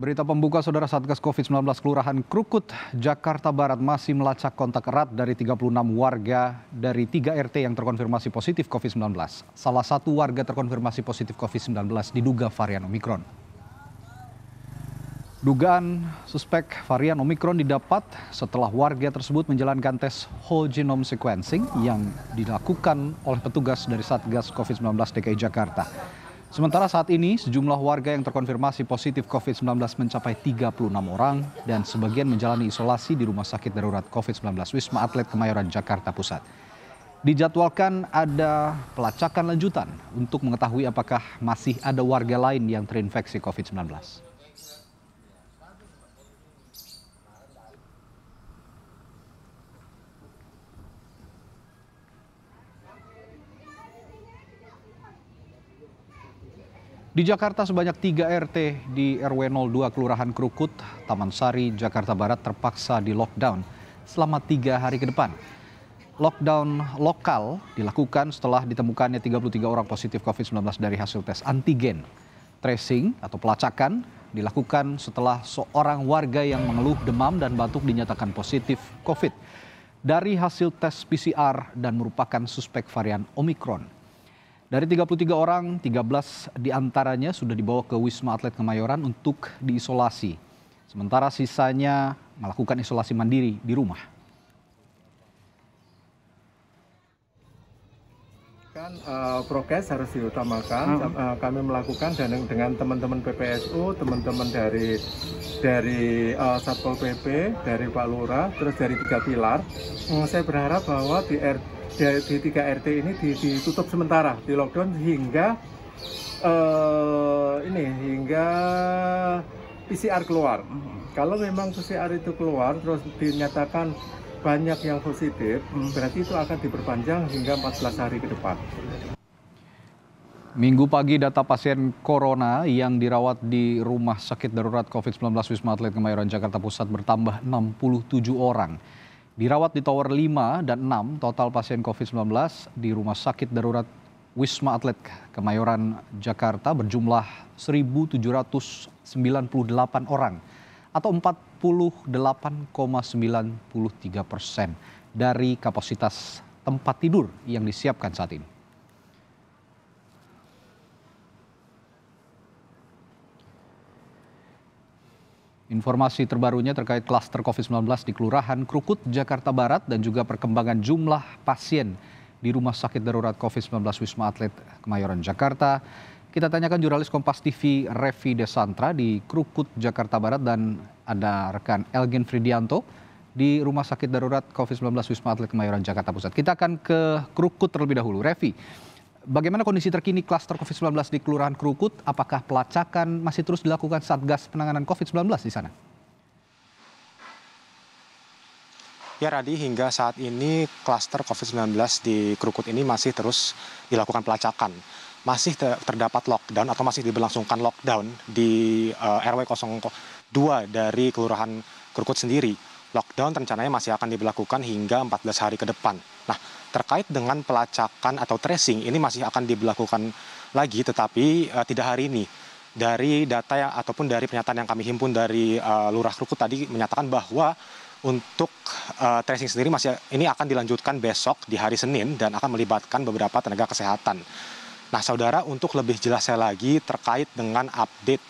Berita pembuka Saudara Satgas COVID-19 Kelurahan Krukut, Jakarta Barat masih melacak kontak erat dari 36 warga dari 3 RT yang terkonfirmasi positif COVID-19. Salah satu warga terkonfirmasi positif COVID-19 diduga varian Omikron. Dugaan suspek varian Omikron didapat setelah warga tersebut menjalankan tes whole genome sequencing yang dilakukan oleh petugas dari Satgas COVID-19 DKI Jakarta. Sementara saat ini sejumlah warga yang terkonfirmasi positif COVID-19 mencapai 36 orang dan sebagian menjalani isolasi di Rumah Sakit Darurat COVID-19 Wisma Atlet Kemayoran Jakarta Pusat. Dijadwalkan ada pelacakan lanjutan untuk mengetahui apakah masih ada warga lain yang terinfeksi COVID-19. Di Jakarta sebanyak tiga RT di RW 02 Kelurahan Krukut, Taman Sari, Jakarta Barat terpaksa di lockdown selama tiga hari ke depan. Lockdown lokal dilakukan setelah ditemukannya 33 orang positif COVID-19 dari hasil tes antigen. Tracing atau pelacakan dilakukan setelah seorang warga yang mengeluh demam dan batuk dinyatakan positif COVID dari hasil tes PCR dan merupakan suspek varian Omikron. Dari 33 orang, 13 diantaranya sudah dibawa ke Wisma Atlet Kemayoran untuk diisolasi. Sementara sisanya melakukan isolasi mandiri di rumah. Kan, uh, eh, prokes harus diutamakan. Hmm. Uh, kami melakukan dan dengan teman-teman PPSU, teman-teman dari dari uh, Satpol PP, dari Pak Lurah, terus dari tiga pilar. Uh, saya berharap bahwa di RT di 3 RT ini ditutup sementara, di lockdown hingga uh, ini hingga PCR keluar. Hmm. Kalau memang PCR itu keluar terus dinyatakan banyak yang positif, hmm. berarti itu akan diperpanjang hingga 14 hari ke depan. Minggu pagi data pasien corona yang dirawat di rumah sakit darurat COVID-19 Wisma Atlet Kemayoran Jakarta Pusat bertambah 67 orang. Dirawat di Tower 5 dan 6, total pasien COVID-19 di Rumah Sakit Darurat Wisma Atlet Kemayoran Jakarta berjumlah 1.798 orang atau 48,93 persen dari kapasitas tempat tidur yang disiapkan saat ini. Informasi terbarunya terkait klaster COVID-19 di Kelurahan Krukut, Jakarta Barat dan juga perkembangan jumlah pasien di Rumah Sakit Darurat COVID-19 Wisma Atlet Kemayoran, Jakarta. Kita tanyakan jurnalis Kompas TV Revi Desantra di Krukut, Jakarta Barat dan ada rekan Elgin Fridianto di Rumah Sakit Darurat COVID-19 Wisma Atlet Kemayoran, Jakarta Pusat. Kita akan ke Krukut terlebih dahulu. Revi, Bagaimana kondisi terkini klaster COVID-19 di Kelurahan Krukut? Apakah pelacakan masih terus dilakukan Satgas Penanganan COVID-19 di sana? Ya Radi, hingga saat ini klaster COVID-19 di Krukut ini masih terus dilakukan pelacakan. Masih terdapat lockdown atau masih diberlangsungkan lockdown di uh, RW 02 dari Kelurahan Krukut sendiri. Lockdown rencananya masih akan diberlakukan hingga 14 hari ke depan. Nah, terkait dengan pelacakan atau tracing ini masih akan diberlakukan lagi tetapi uh, tidak hari ini dari data yang ataupun dari pernyataan yang kami himpun dari uh, Lurah rukut tadi menyatakan bahwa untuk uh, tracing sendiri masih ini akan dilanjutkan besok di hari Senin dan akan melibatkan beberapa tenaga kesehatan. Nah, saudara untuk lebih jelasnya lagi terkait dengan update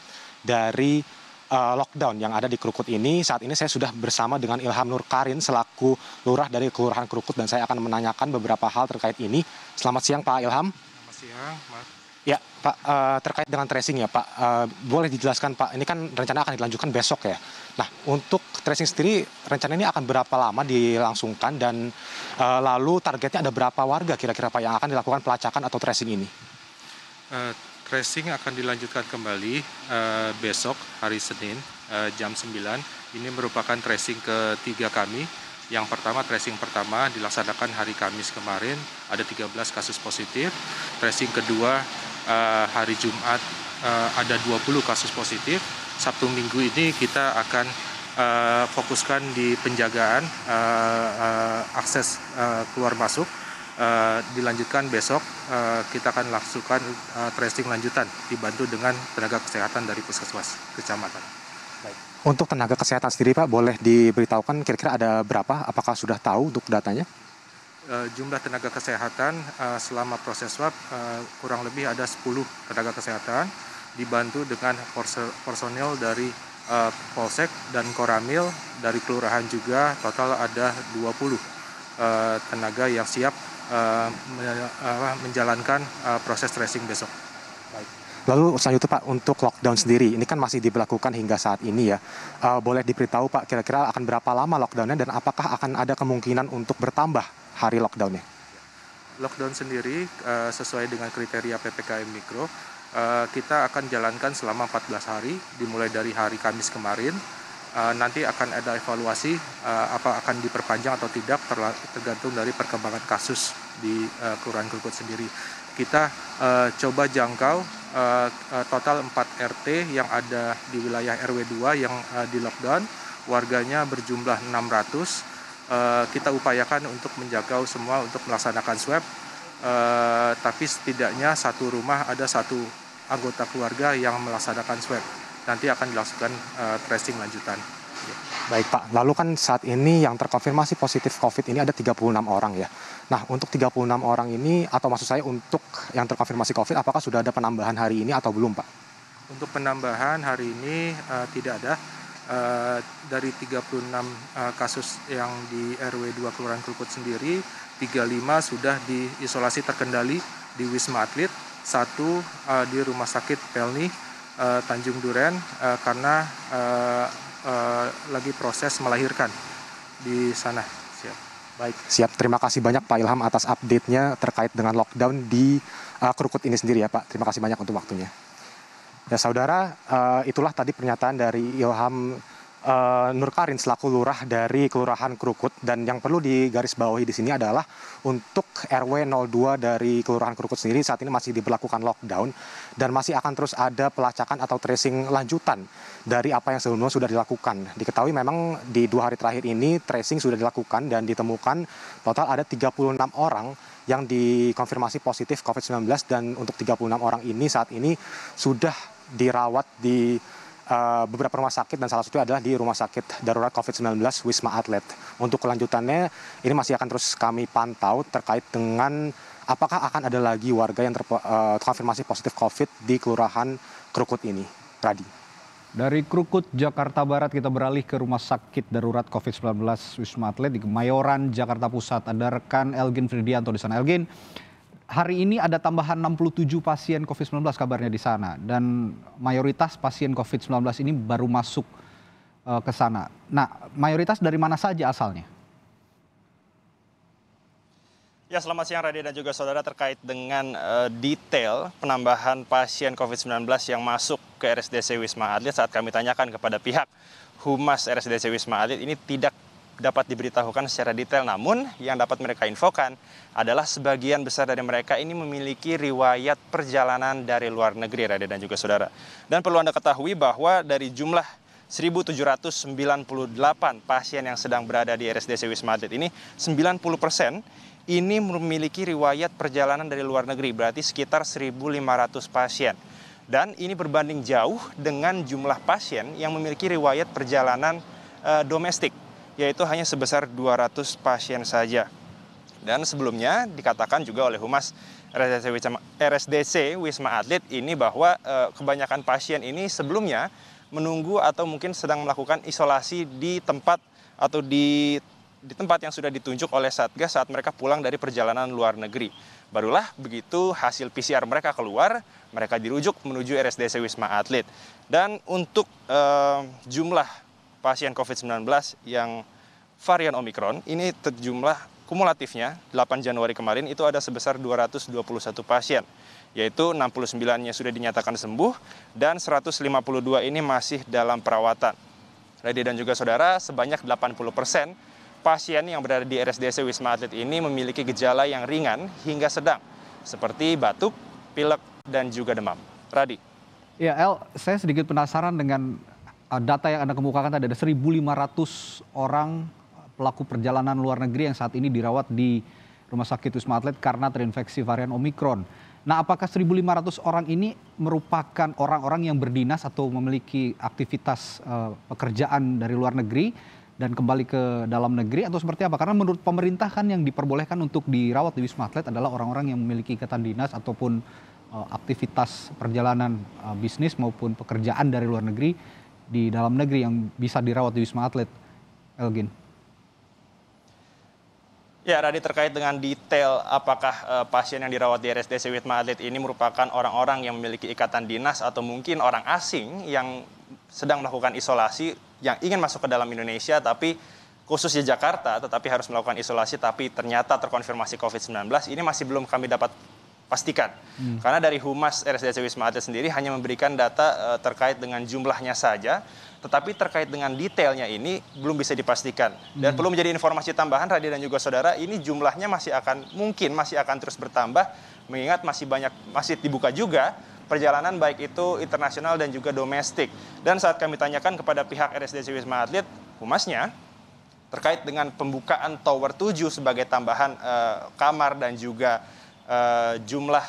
dari Eh, lockdown yang ada di Krukut ini. Saat ini saya sudah bersama dengan Ilham Nur Karin selaku lurah dari Kelurahan Krukut dan saya akan menanyakan beberapa hal terkait ini. Selamat siang Pak Ilham. Selamat siang Mas. Ya, Pak, uh, terkait dengan tracing ya, Pak. Uh, boleh dijelaskan, Pak, ini kan rencana akan dilanjutkan besok ya. Nah, untuk tracing sendiri, rencana ini akan berapa lama dilangsungkan dan uh, lalu targetnya ada berapa warga kira-kira, Pak, yang akan dilakukan pelacakan atau tracing ini? Tracing akan dilanjutkan kembali uh, besok hari Senin uh, jam 9. Ini merupakan tracing ketiga kami. Yang pertama tracing pertama dilaksanakan hari Kamis kemarin ada 13 kasus positif. Tracing kedua uh, hari Jumat uh, ada 20 kasus positif. Sabtu minggu ini kita akan uh, fokuskan di penjagaan uh, uh, akses uh, keluar masuk Eh, dilanjutkan besok uh, kita akan lakukan uh, eh, tracing lanjutan dibantu dengan tenaga kesehatan dari puskesmas kecamatan. Baik. Untuk tenaga kesehatan sendiri Pak, boleh diberitahukan kira-kira ada berapa? Apakah sudah tahu untuk datanya? jumlah tenaga kesehatan selama proses swab kurang lebih ada 10 tenaga kesehatan dibantu dengan personil dari Polsek dan Koramil dari kelurahan juga total ada 20 tenaga yang siap uh, menjalankan uh, proses tracing besok. Baik. Lalu selanjutnya Pak untuk lockdown sendiri, ini kan masih diberlakukan hingga saat ini ya. Uh, boleh diberitahu Pak kira-kira akan berapa lama lockdownnya dan apakah akan ada kemungkinan untuk bertambah hari lockdownnya? Lockdown sendiri uh, sesuai dengan kriteria PPKM Mikro, uh, kita akan jalankan selama 14 hari, dimulai dari hari Kamis kemarin Eh, nanti akan ada evaluasi uh, apa akan diperpanjang atau tidak tergantung dari perkembangan kasus di uh, Kelurahan Krukut sendiri. Kita uh, coba jangkau uh, total 4 RT yang ada di wilayah RW 2 yang uh, di lockdown, warganya berjumlah 600. Uh, kita upayakan untuk menjangkau semua untuk melaksanakan swab, uh, tapi setidaknya satu rumah ada satu anggota keluarga yang melaksanakan swab nanti akan dilakukan uh, eh, tracing lanjutan. Iya. Baik Pak, lalu kan saat ini yang terkonfirmasi positif COVID ini ada 36 orang ya. Nah untuk 36 orang ini atau maksud saya untuk yang terkonfirmasi COVID apakah sudah ada penambahan hari ini atau belum Pak? Untuk penambahan hari ini uh, tidak ada. Uh, dari 36 uh, kasus yang di RW 2 Kelurahan Krukut sendiri, 35 sudah diisolasi terkendali di Wisma Atlet, satu uh, di Rumah Sakit Pelni, uh, Tanjung Duren uh, karena uh, uh, lagi proses melahirkan di sana. Siap. Baik, siap. Terima kasih banyak Pak Ilham atas update-nya terkait dengan lockdown di uh, Krukut ini sendiri ya Pak. Terima kasih banyak untuk waktunya. Ya saudara, uh, itulah tadi pernyataan dari Ilham uh, Nur Karin selaku lurah dari Kelurahan Krukut dan yang perlu digarisbawahi di sini adalah untuk RW 02 dari Kelurahan Krukut sendiri saat ini masih diberlakukan lockdown dan masih akan terus ada pelacakan atau tracing lanjutan dari apa yang sebelumnya sudah dilakukan. Diketahui memang di dua hari terakhir ini tracing sudah dilakukan dan ditemukan total ada 36 orang yang dikonfirmasi positif COVID-19 dan untuk 36 orang ini saat ini sudah dirawat di Eh, beberapa rumah sakit dan salah satunya adalah di rumah sakit darurat COVID-19 Wisma Atlet. Untuk kelanjutannya ini masih akan terus kami pantau terkait dengan apakah akan ada lagi warga yang eh, terkonfirmasi positif COVID di Kelurahan Krukut ini. Radi. Dari Krukut, Jakarta Barat, kita beralih ke Rumah Sakit Darurat COVID-19 Wisma Atlet di Kemayoran, Jakarta Pusat. Ada rekan Elgin Fridianto di sana. Elgin, hari ini ada tambahan 67 pasien COVID-19 kabarnya di sana dan mayoritas pasien COVID-19 ini baru masuk uh, ke sana. Nah, mayoritas dari mana saja asalnya? Ya, selamat siang Radia dan juga saudara terkait dengan uh, detail penambahan pasien COVID-19 yang masuk ke RSDC Wisma Atlet saat kami tanyakan kepada pihak Humas RSDC Wisma Atlet ini tidak dapat diberitahukan secara detail. Namun yang dapat mereka infokan adalah sebagian besar dari mereka ini memiliki riwayat perjalanan dari luar negeri, Raden dan juga saudara. Dan perlu Anda ketahui bahwa dari jumlah 1.798 pasien yang sedang berada di RSDC Wisma Atlet ini, 90 persen ini memiliki riwayat perjalanan dari luar negeri, berarti sekitar 1.500 pasien. Dan ini berbanding jauh dengan jumlah pasien yang memiliki riwayat perjalanan e, domestik yaitu hanya sebesar 200 pasien saja. Dan sebelumnya dikatakan juga oleh Humas RSDC Wisma, Atlet ini bahwa e, kebanyakan pasien ini sebelumnya menunggu atau mungkin sedang melakukan isolasi di tempat atau di di tempat yang sudah ditunjuk oleh Satgas saat mereka pulang dari perjalanan luar negeri. Barulah begitu hasil PCR mereka keluar, mereka dirujuk menuju RSDC Wisma Atlet. Dan untuk e, jumlah pasien COVID-19 yang varian Omikron, ini terjumlah kumulatifnya 8 Januari kemarin itu ada sebesar 221 pasien, yaitu 69-nya sudah dinyatakan sembuh dan 152 ini masih dalam perawatan. Lady dan juga saudara, sebanyak 80 persen pasien yang berada di RSDC Wisma Atlet ini memiliki gejala yang ringan hingga sedang, seperti batuk, pilek, dan juga demam. Radi. Ya, El, saya sedikit penasaran dengan Eh, data yang Anda kemukakan tadi ada 1.500 orang pelaku perjalanan luar negeri yang saat ini dirawat di Rumah Sakit Wisma Atlet karena terinfeksi varian Omikron. Nah, apakah 1.500 orang ini merupakan orang-orang yang berdinas atau memiliki aktivitas uh, pekerjaan dari luar negeri dan kembali ke dalam negeri atau seperti apa? Karena menurut pemerintah kan yang diperbolehkan untuk dirawat di Wisma Atlet adalah orang-orang yang memiliki ikatan dinas ataupun uh, aktivitas perjalanan uh, bisnis maupun pekerjaan dari luar negeri di dalam negeri yang bisa dirawat di Wisma Atlet, Elgin? Ya, Radit terkait dengan detail apakah uh, pasien yang dirawat di RSDC Wisma Atlet ini merupakan orang-orang yang memiliki ikatan dinas atau mungkin orang asing yang sedang melakukan isolasi yang ingin masuk ke dalam Indonesia tapi khusus di Jakarta tetapi harus melakukan isolasi tapi ternyata terkonfirmasi COVID-19 ini masih belum kami dapat pastikan. Hmm. Karena dari Humas RSDC Wisma Atlet sendiri hanya memberikan data uh, terkait dengan jumlahnya saja, tetapi terkait dengan detailnya ini belum bisa dipastikan. Dan hmm. perlu menjadi informasi tambahan Radya dan juga saudara, ini jumlahnya masih akan mungkin masih akan terus bertambah mengingat masih banyak masih dibuka juga perjalanan baik itu internasional dan juga domestik. Dan saat kami tanyakan kepada pihak RSDC Wisma Atlet, humasnya terkait dengan pembukaan tower 7 sebagai tambahan uh, kamar dan juga Eh, jumlah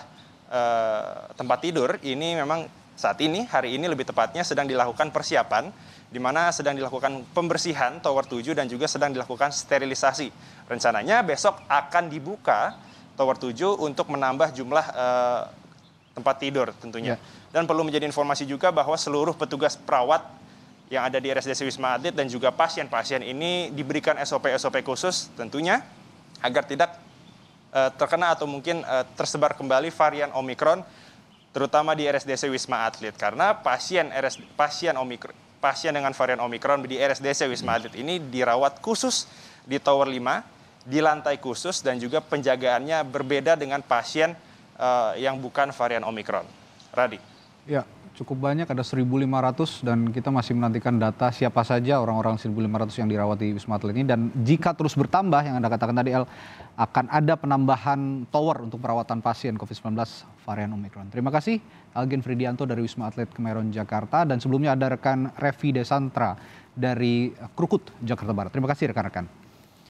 eh, tempat tidur ini memang saat ini hari ini lebih tepatnya sedang dilakukan persiapan di mana sedang dilakukan pembersihan tower 7 dan juga sedang dilakukan sterilisasi. Rencananya besok akan dibuka tower 7 untuk menambah jumlah eh, tempat tidur tentunya. Ya. Dan perlu menjadi informasi juga bahwa seluruh petugas perawat yang ada di RSDC Wisma Atlet dan juga pasien-pasien ini diberikan SOP-SOP khusus tentunya agar tidak Eh, terkena atau mungkin eh, tersebar kembali varian Omikron terutama di RSDC Wisma Atlet karena pasien RS pasien Omikron pasien dengan varian Omikron di RSDC Wisma Atlet ini dirawat khusus di tower 5 di lantai khusus dan juga penjagaannya berbeda dengan pasien uh, yang bukan varian Omikron. Radi. Ya, cukup banyak ada 1.500 dan kita masih menantikan data siapa saja orang-orang 1.500 yang dirawat di Wisma Atlet ini dan jika terus bertambah yang Anda katakan tadi El akan ada penambahan tower untuk perawatan pasien COVID-19 varian Omicron. Terima kasih Algin Fridianto dari Wisma Atlet Kemayoran Jakarta dan sebelumnya ada rekan Revi Desantra dari Krukut Jakarta Barat. Terima kasih rekan-rekan.